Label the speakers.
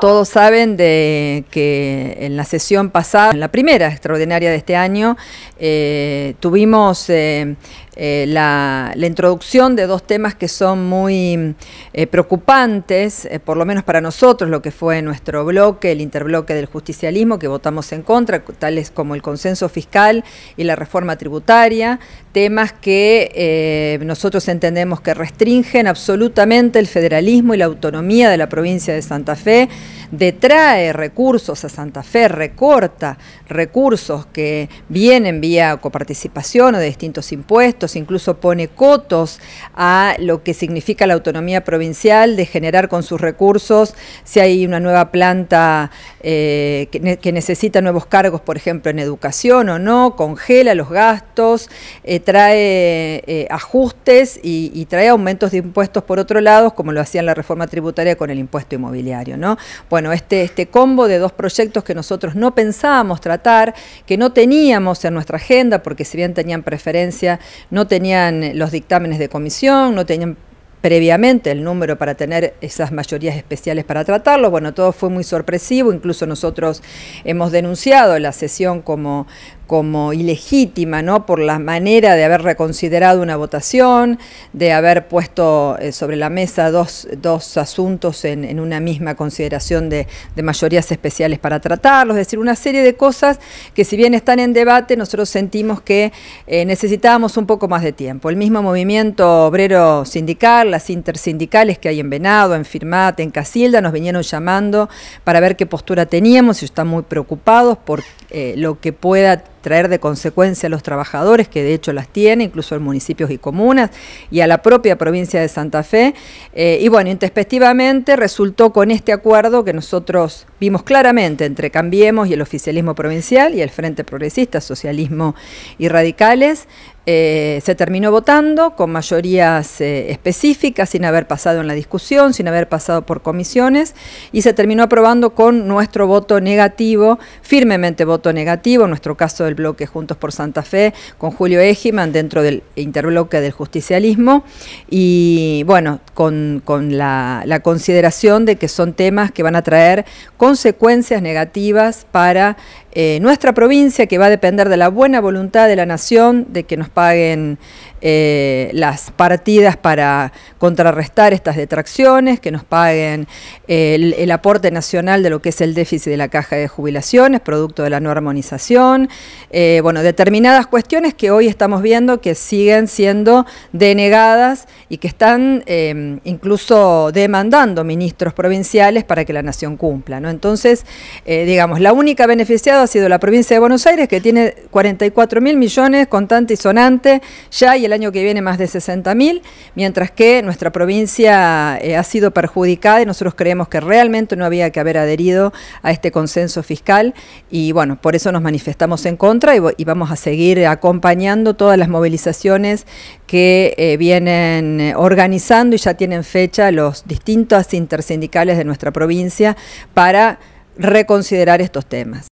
Speaker 1: Todos saben de que en la sesión pasada, en la primera extraordinaria de este año, eh, tuvimos eh, eh, la, introducción de dos temas que son muy eh, preocupantes, eh, por lo menos para nosotros, lo que fue nuestro bloque, el interbloque del justicialismo, que votamos en contra, tales como el consenso fiscal y la reforma tributaria, temas que nosotros entendemos que restringen absolutamente el federalismo y la autonomía de la provincia de Santa Fe, detrae recursos a Santa Fe, recorta recursos que vienen vía coparticipación o de distintos impuestos, incluso pone cotos a lo que significa la autonomía provincial de generar con sus recursos, si hay una nueva planta eh, que, necesita nuevos cargos, por ejemplo, en educación o no, congela los gastos, eh, trae eh, ajustes y, trae aumentos de impuestos por otro lado, como lo hacía la reforma tributaria con el impuesto inmobiliario. ¿no? Bueno, este, este combo de dos proyectos que nosotros no pensábamos tratar, que no teníamos en nuestra agenda, porque si bien tenían preferencia, no tenían los dictámenes de comisión, no tenían previamente el número para tener esas mayorías especiales para tratarlo. Bueno, todo fue muy sorpresivo, incluso nosotros hemos denunciado la sesión como, como ilegítima, ¿no? Por la manera de haber reconsiderado una votación, de haber puesto eh, sobre la mesa dos, asuntos en, una misma consideración de, mayorías especiales para tratarlos, es decir, una serie de cosas que si bien están en debate, nosotros sentimos que eh, necesitábamos un poco más de tiempo. El mismo movimiento obrero sindical, las intersindicales que hay en Venado, en Firmat, en Casilda, nos vinieron llamando para ver qué postura teníamos y están muy preocupados por eh, lo que pueda traer de consecuencia a los trabajadores, que de hecho las tiene, incluso en municipios y comunas, y a la propia provincia de Santa Fe. Eh, y bueno, intespectivamente resultó con este acuerdo que nosotros vimos claramente entre Cambiemos y el oficialismo provincial y el Frente Progresista, Socialismo y Radicales, eh, se terminó votando con mayorías eh, específicas, sin haber pasado en la discusión, sin haber pasado por comisiones, y se terminó aprobando con nuestro voto negativo, firmemente voto negativo, en nuestro caso del bloque Juntos por Santa Fe, con Julio Ejiman dentro del interbloque del justicialismo, y bueno, con, la, la consideración de que son temas que van a traer consecuencias negativas para eh, nuestra provincia, que va a depender de la buena voluntad de la nación, de que nos paguen eh, las partidas para contrarrestar estas detracciones, que nos paguen eh, el, el, aporte nacional de lo que es el déficit de la caja de jubilaciones, producto de la no armonización, bueno, determinadas cuestiones que hoy estamos viendo que siguen siendo denegadas y que están em, incluso demandando ministros provinciales para que la nación cumpla. ¿no? Entonces, eh, digamos, la única beneficiada ha sido la provincia de Buenos Aires, que tiene 44 mil millones contante y sonante ya y el año que viene más de 60 mil, mientras que nuestra provincia eh, ha sido perjudicada y nosotros creemos que realmente no había que haber adherido a este consenso fiscal y bueno, por eso nos manifestamos en contra y, y vamos a seguir acompañando todas las movilizaciones que eh, vienen eh, organizando y ya tienen fecha los distintos intersindicales de nuestra provincia para reconsiderar estos temas.